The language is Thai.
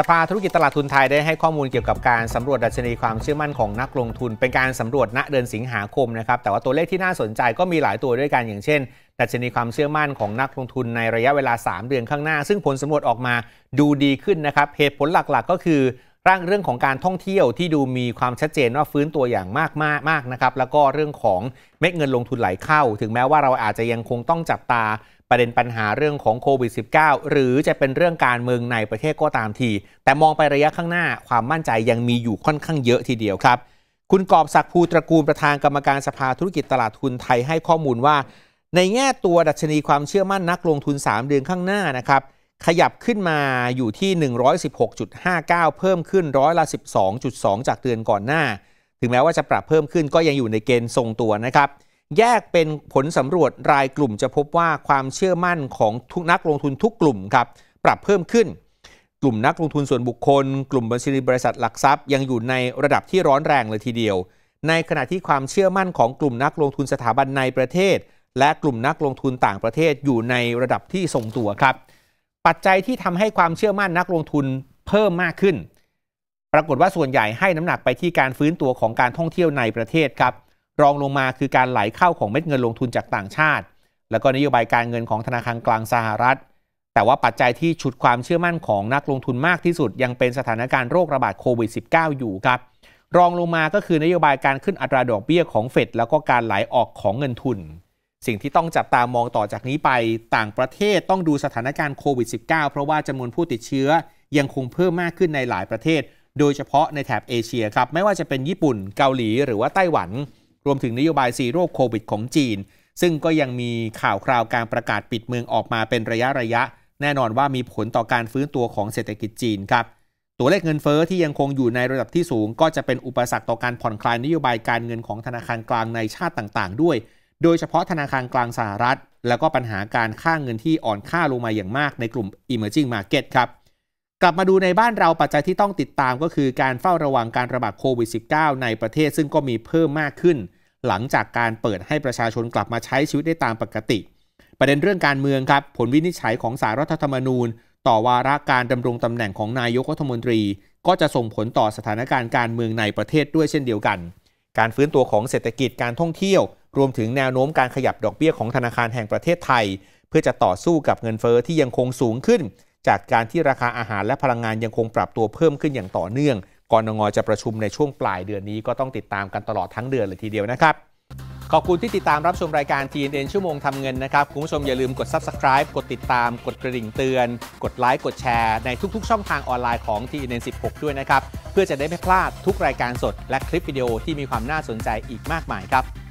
สภาธุรกิจตลาดทุนไทย ได้ให้ข้อมูลเกี่ยวกับการสำรวจดัชนีความเชื่อมั่นของนักลงทุน เป็นการสำรวจณเดือนสิงหาคมนะครับ แต่ว่าตัวเลขที่น่าสนใจก็มีหลายตัวด้วยกันอย่างเช่น ดัชนีความเชื่อมั่นของนักลงทุนในระยะเวลา 3 เดือนข้างหน้า ซึ่งผลสำรวจออกมาดูดีขึ้นนะครับเหตุผลหลักๆ ก็คือร่างเรื่องของการท่องเที่ยวที่ดูมีความชัดเจนว่าฟื้นตัวอย่างมากมากมากนะครับแล้วก็เรื่องของเม็ดเงินลงทุนไหลเข้า ถึงแม้ว่าเราอาจจะยังคงต้องจับตาประเด็นปัญหาเรื่องของโควิด -19 หรือจะเป็นเรื่องการเมืองในประเทศก็ตามทีแต่มองไประยะข้างหน้าความมั่นใจยังมีอยู่ค่อนข้างเยอะทีเดียวครับ คุณกอบศักดิ์ภูตระกูลประธานกรรมการสภาธุรกิจตลาดทุนไทยให้ข้อมูลว่า ในแง่ตัวดัชนีความเชื่อมั่นนักลงทุน 3 เดือนข้างหน้านะครับ ขยับขึ้นมาอยู่ที่ 116.59 เพิ่มขึ้นร้อยละ12.2 จากเดือนก่อนหน้า ถึงแม้ว่าจะปรับเพิ่มขึ้นก็ยังอยู่ในเกณฑ์ทรงตัวนะครับแยกเป็นผลสำรวจรายกลุ่มจะพบว่าความเชื่อมั่นของทุกนักลงทุนทุกกลุ่มครับปรับเพิ่มขึ้น กลุ่มนักลงทุนส่วนบุคคลกลุ่มบัญชีบริษัทหลักทรัพย์ยังอยู่ในระดับที่ร้อนแรงเลยทีเดียว ในขณะที่ความเชื่อมั่นของกลุ่มนักลงทุนสถาบันในประเทศ และกลุ่มนักลงทุนต่างประเทศอยู่ในระดับที่ทรงตัวครับ ปัจจัยที่ทำให้ความเชื่อมั่นนักลงทุนเพิ่มมากขึ้น ปรากฏว่าส่วนใหญ่ให้น้ำหนักไปที่การฟื้นตัวของการท่องเที่ยวในประเทศครับรองลงมาคือการไหลเข้าของเม็ดเงินลงทุนจากต่างชาติ แล้วก็นโยบายการเงินของธนาคารกลางสหรัฐแต่ว่าปัจจัยที่ฉุดความเชื่อมั่นของนักลงทุนมากที่สุด ยังเป็นสถานการณ์โรคระบาดโควิด -19 อยู่ครับ รองลงมาก็คือนโยบายการขึ้นอัตราดอกเบี้ยของเฟดแล้วก็การไหลออกของเงินทุน สิ่งที่ต้องจับตามองต่อจากนี้ไป ต่างประเทศต้องดูสถานการณ์โควิด -19 เพราะว่าจำนวนผู้ติดเชื้อยังคงเพิ่มมากขึ้นในหลายประเทศ โดยเฉพาะในแถบเอเชียครับไม่ว่าจะเป็นญี่ปุ่นเกาหลีหรือว่าไต้หวันรวมถึงนโยบายซีโร่โควิด ของจีน ซึ่งก็ยังมีข่าวคราวการประกาศปิดเมืองออกมาเป็นระยะระยะ แน่นอนว่ามีผลต่อการฟื้นตัวของเศรษฐกิจจีนครับ ตัวเลขเงินเฟอ้อที่ยังคงอยู่ในระดับที่สูง ก็จะเป็นอุปสรรคต่อการผ่อนคลายนโยบายการเงินของธนาคารกลางในชาติต่างๆด้วย โดยเฉพาะธนาคารกลางสหรัฐ แล้วก็ปัญหาการค่าเงินที่อ่อนค่าลงมาอย่างมาก ในกลุ่ม emerging market ครับ กลับมาดูในบ้านเราปัจจัยที่ต้องติดตามก็คือการเฝ้าระวังการระบาดโควิด -19 ในประเทศซึ่งก็มีเพิ่มมากขึ้นหลังจากการเปิดให้ประชาชนกลับมาใช้ชีวิตได้ตามปกติ ประเด็นเรื่องการเมืองครับผลวินิจฉัยของสารรัฐธรรมนูญ ต่อวาระการดำรงตำแหน่งของนายกรัฐมนตรี ก็จะส่งผลต่อสถานการณ์การเมืองในประเทศด้วยเช่นเดียวกัน การฟื้นตัวของเศรษฐกิจการท่องเที่ยว รวมถึงแนวโน้มการขยับดอกเบี้ยของธนาคารแห่งประเทศไทย เพื่อจะต่อสู้กับเงินเฟอ้อที่ยังคงสูงขึ้น จากการที่ราคาอาหารและพลังงานยังคงปรับตัวเพิ่มขึ้นอย่างต่อเนื่องกรงงจะประชุมในช่วงปลายเดือนนี้ก็ต้องติดตามกันตลอดทั้งเดือนเลยทีเดียวนะครับ ขอบคุณที่ติดตามรับชมรายการ TNN ชั่วโมงทำเงินนะครับ คุณผู้ชมอย่าลืมกด subscribe กดติดตาม กดกระดิ่งเตือน กดไลค์กดแชร์ในทุกๆ ช่องทางออนไลน์ของ TNN 16 ด้วยนะครับ เพื่อจะได้ไม่พลาดทุกรายการสดและคลิปวิดีโอที่มีความน่าสนใจอีกมากมายครับ